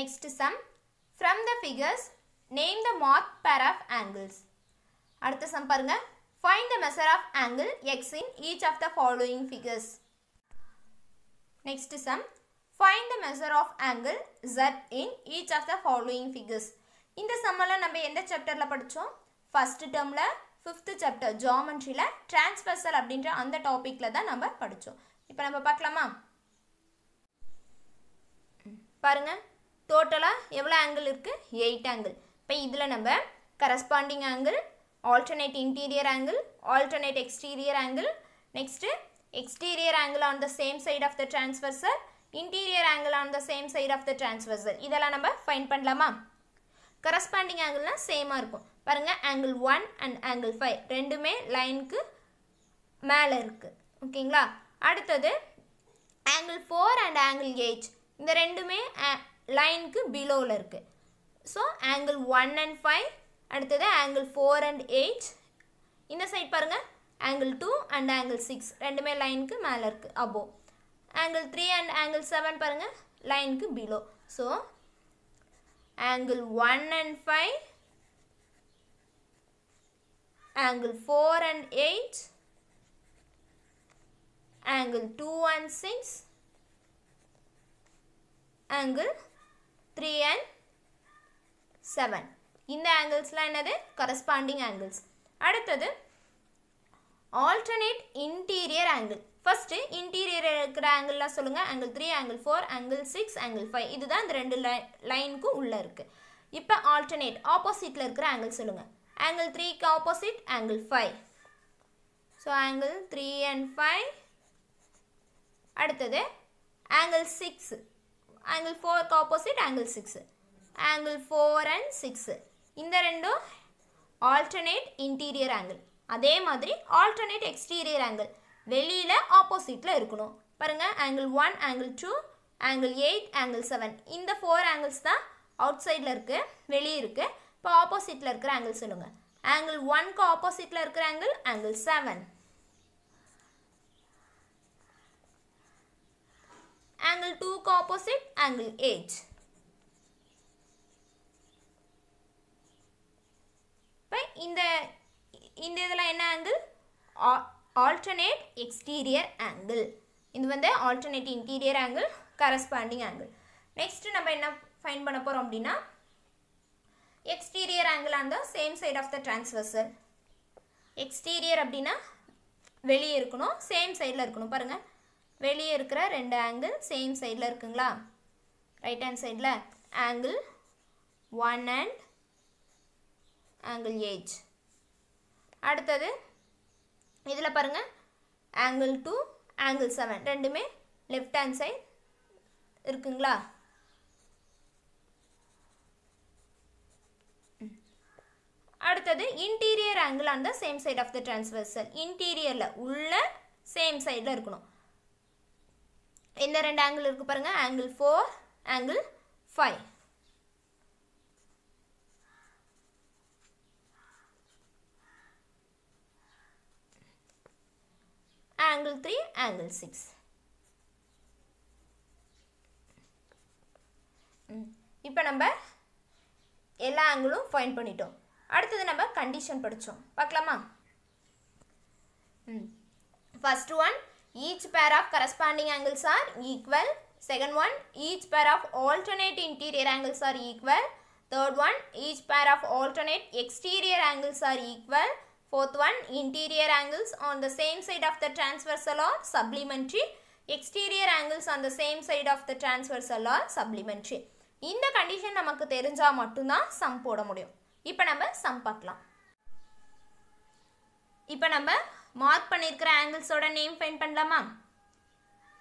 Next sum. From the figures, name the moth pair of angles. அடுத்த sum பாருங்க Find the measure of angle x in each of the following figures. Next sum. Find the measure of angle z in each of the following figures. இந்த சம்மெல்லாம் நம்ம எந்த சாப்டரில் படித்தோம் first டேர்மில் fifth chapter ஜாமெண்ட்ரியில் டிரான்ஸ்பர்சல் அப்படின்ற அந்த டாப்பிக்கில் தான் நம்ம படித்தோம் இப்போ நம்ம பார்க்கலாமா பாருங்கள் டோட்டலாக எவ்வளோ ஆங்கிள் இருக்குது எயிட் ஆங்கிள் இப்போ இதில் நம்ம corresponding angle alternate interior angle alternate exterior angle next exterior angle on the same side of the transversal interior angle on the same side of the transversal இதெல்லாம் நம்ம ஃபைன் பண்ணலாமா corresponding ஆங்கிள்னால் சேமாக இருக்கும் பாருங்கள் angle one and angle five ரெண்டுமே லைனுக்கு மேலே இருக்குது ஓகேங்களா அடுத்தது angle four and angle eight இந்த ரெண்டுமே லைனுக்கு பிலோவில் இருக்குது so angle one and five அடுத்தது ஆங்கிள் ஃபோர் அண்ட் எயிட் இந்த சைட் பாருங்கள் angle two and angle six ரெண்டுமே லைனுக்கு மேலே இருக்குது அபோ angle three and angle seven பாருங்கள் லைனுக்கு below so angle one and five angle four and eight angle two and six angle three and seven இந்த ஆங்கிள்ஸ்லாம் என்னது கரஸ்பாண்டிங் ஆங்கிள்ஸ் அடுத்தது alternate interior angle first interior இருக்கிற ஆங்கிள்லாம் சொல்லுங்கள் angle three angle four angle six angle five இதுதான் இந்த ரெண்டு லை லைனுக்கும் உள்ளே இருக்குது இப்போ ஆல்டர்னேட் ஆப்போசிட்டில் இருக்கிற ஆங்கிள் சொல்லுங்கள் ஆங்கிள் த்ரீக்கு opposite angle five so angle three and five அடுத்தது ஆங்கிள் சிக்ஸு angle 4 க்கு opposite angle 6 angle 4 and 6 இந்த ரெண்டும் alternate interior angle அதே மாதிரி alternate exterior angle வெளியில் oppositeல இருக்கணும் பாருங்கள் angle 1 angle 2 angle 8 angle 7 இந்த 4 angles தான் சைடில் இருக்கு வெளியே இருக்கு இப்போ ஆப்போசிட்டில் இருக்கிற ஆங்கிள் சொல்லுங்கள் ஆங்கிள் ஒன்க்கு ஆப்போசிட்டில் இருக்கிற angle angle seven angle 2 ka opposite angle 8 இந்த இந்த இதில் என்ன ஆங்கிள் ஆல்டர்னேட் எக்ஸ்டீரியர் ஆங்கிள் இது வந்து alternate interior angle corresponding angle next நம்ம என்ன ஃபைன் பண்ண போகிறோம் அப்படின்னா exterior angle on same same side of the exterior exterior அப்படின்னா வெளியே இருக்கணும் சேம் சைடில் இருக்கணும் பாருங்கள் வெளியே இருக்கிற ரெண்டு ஆங்கிள் சேம் சைடில் இருக்குங்களா ரைட் ஹேண்ட் சைடில் angle one and angle eight அடுத்தது இதில் பாருங்கள் ஆங்கிள் டூ ஆங்கிள் செவன் ரெண்டுமே லெஃப்ட் ஹேண்ட் சைட் இருக்குங்களா அடுத்தது interior angle on the same side of the transversal இன்டீரியரில் உள்ள சேம் சைடில் இருக்கணும் இந்த ரெண்டு ஆங்கிள் இருக்குது பாருங்கள் angle four angle five angle 3, angle 6. இப்போ நம்ம எல்லா ஆங்கிளும் ஃபைன் பண்ணிட்டோம் அடுத்தது நம்ம கண்டிஷன் படித்தோம் பார்க்கலாமா first one Each pair of corresponding angles are equal. Second one, each pair of alternate interior angles are equal. Third one, each pair of alternate exterior angles are equal. Fourth one, interior angles on the same side of the transversal are supplementary. Exterior angles on the same side of the transversal are supplementary. இந்த condition நமக்கு தெரிஞ்சா மட்டும்தான் some போட முடியும் இப்போ நம்ம some பார்க்கலாம் இப்போ நம்ம மார்க் பண்ணியிருக்கிற ஆங்கிள்ஸோட நேம் ஃபைண்ட் பண்ணலாமா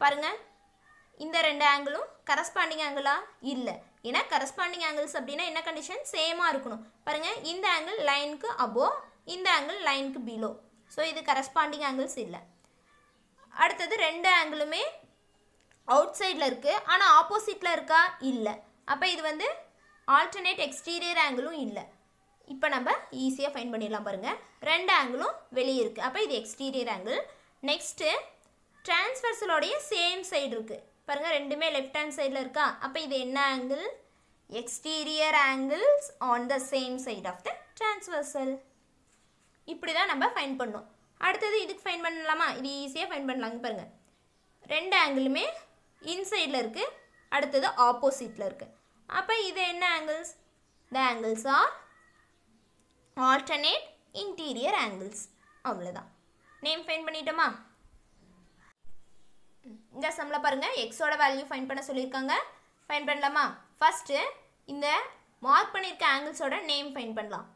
பாருங்கள் இந்த ரெண்டு ஆங்கிளும் கரஸ்பாண்டிங் ஆங்கிளாக இல்லை ஏன்னா கரஸ்பாண்டிங் ஆங்கிள்ஸ் அப்படின்னா என்ன கண்டிஷன் சேமாக இருக்கணும் பாருங்கள் இந்த ஆங்கிள் லைனுக்கு அபோ இந்த ஆங்கிள் லைனுக்கு பிலோ ஸோ இது கரஸ்பாண்டிங் ஆங்கிள்ஸ் இல்லை அடுத்தது ரெண்டு ஆங்கிளுமே அவுட் சைடில் இருக்குது ஆனால் ஆப்போசிட்டில் இருக்கா இல்லை அப்போ இது வந்து ஆல்டர்னேட் எக்ஸ்டீரியர் ஆங்கிளும் இல்லை இப்போ நம்ம ஈஸியாக ஃபைன் பண்ணிடலாம் பாருங்கள் ரெண்டு ஆங்கிளும் வெளியே இருக்குது அப்போ இது எக்ஸ்டீரியர் ஆங்கிள் நெக்ஸ்ட்டு டிரான்ஸ்வர்சலோடைய சேம் சைடு இருக்குது பாருங்கள் ரெண்டுமே லெஃப்ட் ஹேண்ட் சைடில் இருக்கா அப்போ இது என்ன angle exterior angles on the same side of the transversal இப்படி தான் நம்ம ஃபைன் பண்ணோம் அடுத்தது இதுக்கு ஃபைன் பண்ணலாமா இது ஈஸியாக ஃபைன் பண்ணலாங்க பாருங்கள் ரெண்டு ஆங்கிளுமே இன்சைடில் இருக்குது அடுத்தது ஆப்போசிட்டில் இருக்குது அப்போ இது என்ன angles the angles are alternate interior angles அவ்வளோதான் நேம் ஃபைன் பண்ணிட்டோமா இந்த சம்மில் பாருங்கள் எக்ஸோட வேல்யூ ஃபைன் பண்ண சொல்லியிருக்காங்க ஃபைன் பண்ணலாமா ஃபஸ்ட்டு இந்த மார்க் பண்ணியிருக்க ஆங்கிள்ஸோட நேம் ஃபைன் பண்ணலாம்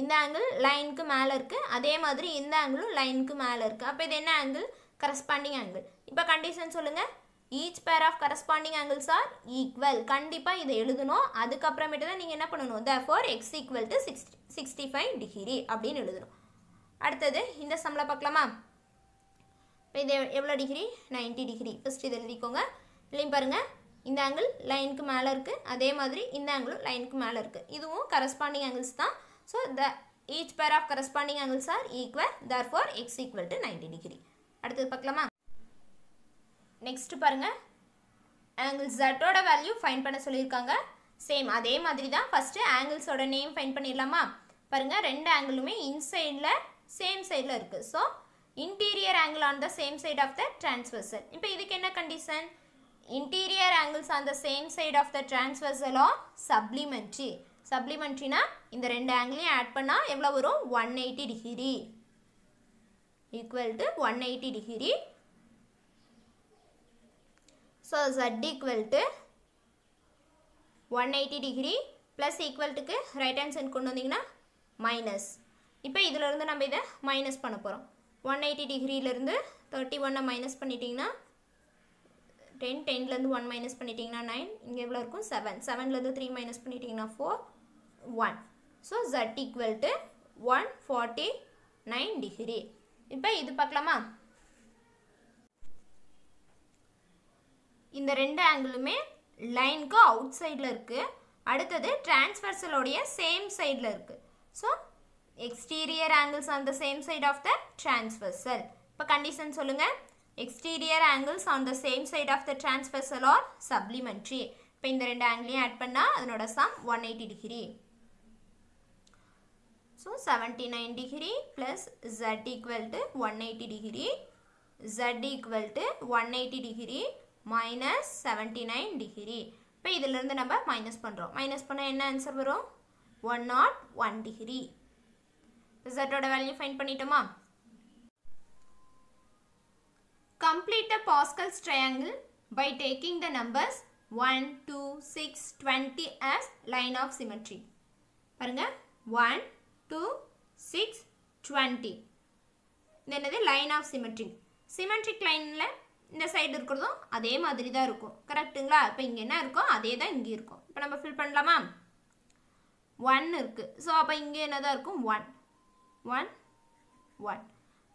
இந்த ஆங்கிள் லைனுக்கு மேலே இருக்குது அதே மாதிரி இந்த ஆங்கிளும் லைனுக்கு மேலே இருக்குது அப்போ இது என்ன ஆங்கிள் கரஸ்பாண்டிங் ஆங்கிள் இப்போ கண்டிஷன் சொல்லுங்கள் each pair of corresponding angles are equal கண்டிப்பாக இதை எழுதணும் அதுக்கப்புறமேட்டு தான் நீங்கள் என்ன பண்ணணும் the four X equal to six sixty five degree அப்படின்னு எழுதணும் அடுத்தது இந்த சம்மில் பார்க்கலாமா இப்போ இது எவ்வளோ டிகிரி நைன்ட்டி டிகிரி ஃபஸ்ட் இது எழுதிக்கோங்க இல்லையும் பாருங்கள் இந்த ஆங்கிள் லைனுக்கு மேலே இருக்குது அதே மாதிரி இந்த ஆங்கிளும் லைனுக்கு மேலே இருக்குது இதுவும் கரஸ்பாண்டிங் ஆங்கிள்ஸ் தான் so the each pair of corresponding angles are equal therefore X equal to ninety degree அடுத்தது பார்க்கலாமா நெக்ஸ்ட் பாருங்க ஆங்கிள் ஜட்டோட வேல்யூ ஃபைன் பண்ண சொல்லியிருக்காங்க சேம் அதே மாதிரி தான் ஃபஸ்ட்டு ஆங்கிள்ஸோட நேம் ஃபைன் பண்ணிடலாமா பாருங்கள் ரெண்டு ஆங்கிளுமே இன்சைடில் சேம் சைடில் இருக்குது so interior angle on the same side of the transversal இப்போ இதுக்கு என்ன condition interior angles on the same side of the டிரான்ஸ்வர்சலோ சப்ளிமெண்ட்ரி சப்ளிமெண்ட்ரினா இந்த ரெண்டு ஆங்கிளையும் ஆட் பண்ணால் எவ்வளோ வரும் one eighty degree equal to one eighty degree so z equal to one eighty degree plus ஈக்குவல்ட்டுக்கு ரைட் ஹேண்ட் சைட் கொண்டு வந்தீங்கன்னா மைனஸ் இப்போ இதிலிருந்து நம்ம இதை மைனஸ் பண்ண போகிறோம் ஒன் எயிட்டி டிகிரியிலேருந்து தேர்ட்டி ஒன்னை மைனஸ் பண்ணிட்டிங்கன்னா டென் டென்லேருந்து ஒன் மைனஸ் பண்ணிட்டிங்கன்னா நைன் இங்கே எவ்வளோ இருக்கும் செவன் செவன்லேருந்து த்ரீ மைனஸ் பண்ணிட்டிங்கன்னா four one so z equal to one forty nine degree இப்போ இது பார்க்கலாமா இந்த ரெண்டு ஆங்கிளுமே லைனுக்கு அவுட் சைடில் இருக்குது அடுத்தது டிரான்ஸ்வர்சலோடைய சேம் சைடில் இருக்குது so exterior angles on the same side of the transversal இப்போ கண்டிஷன் சொல்லுங்கள் exterior angles on the same side of the transversal are supplementary இப்போ இந்த ரெண்டு ஆங்கிளையும் ஆட் பண்ணால் அதனோட sum one eighty degree so degree plus z plus to one eighty degree z z to one eighty degree minus 79 nine degree இப்போ இதிலிருந்து நம்ம minus பண்ணுறோம் மைனஸ் பண்ணால் என்ன ஆன்சர் வரும் ஒன் நாட் ஒன் டிகிரி ரிசல்ட்டோட வேல்யூ ஃபைன் பண்ணிட்டோமா complete the Pascal's triangle by taking the numbers 1, 2, 6, 20 as line of symmetry. பாருங்க 1, 2, 6, 20. இந்த என்னது line of symmetry. Symmetric lineல இந்த சைடு இருக்கிறதும் அதே மாதிரி தான் இருக்கும் கரெக்டுங்களா இப்போ இங்கே என்ன இருக்கோ அதே தான் இங்கே இருக்கும் இப்போ நம்ம ஃபில் பண்ணலாமா ஒன் இருக்குது ஸோ அப்போ இங்கே என்ன தான் இருக்கும் ஒன் ஒன் ஒன்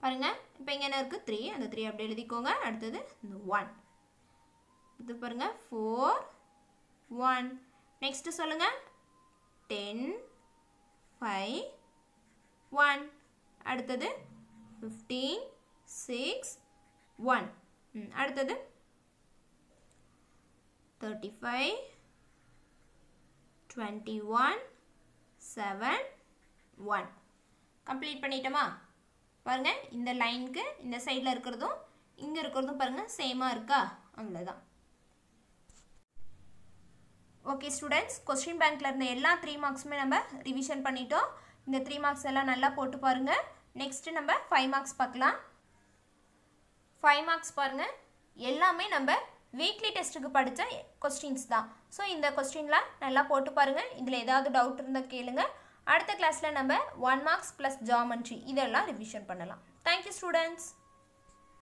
பாருங்கள் இப்போ இங்கே என்ன இருக்குது த்ரீ அந்த த்ரீ அப்படி எழுதிக்கோங்க அடுத்தது இந்த ஒன் இது பாருங்கள் ஃபோர் ஒன் நெக்ஸ்ட்டு சொல்லுங்கள் டென் ஃபைவ் ஒன் அடுத்தது ஃபிஃப்டீன் சிக்ஸ் ஒன் அடுத்தது thirty five twenty one seven one complete பண்ணிட்டோமா பாருங்கள் இந்த லைனுக்கு இந்த சைடில் இருக்கிறதும் இங்கே இருக்கிறதும் பாருங்கள் சேமாக இருக்கா அவ்வளோதான் ஓகே ஸ்டூடெண்ட்ஸ் கொஸ்டின் பேங்க்கில் இருந்த எல்லா த்ரீ மார்க்ஸுமே நம்ம ரிவிஷன் பண்ணிட்டோம் இந்த த்ரீ மார்க்ஸ் எல்லாம் நல்லா போட்டு பாருங்கள் நெக்ஸ்ட்டு நம்ம ஃபைவ் மார்க்ஸ் பார்க்கலாம் ஃபைவ் மார்க்ஸ் பாருங்கள் எல்லாமே நம்ம வீக்லி டெஸ்ட்டுக்கு படித்த கொஸ்டின்ஸ் தான் ஸோ இந்த கொஸ்டின்லாம் நல்லா போட்டு பாருங்கள் இதில் ஏதாவது டவுட் இருந்தால் கேளுங்க அடுத்த கிளாஸில் நம்ம ஒன் மார்க்ஸ் ப்ளஸ் ஜாமெண்ட்ரி இதெல்லாம் ரிவிஷன் பண்ணலாம் தேங்க்யூ ஸ்டூடெண்ட்ஸ்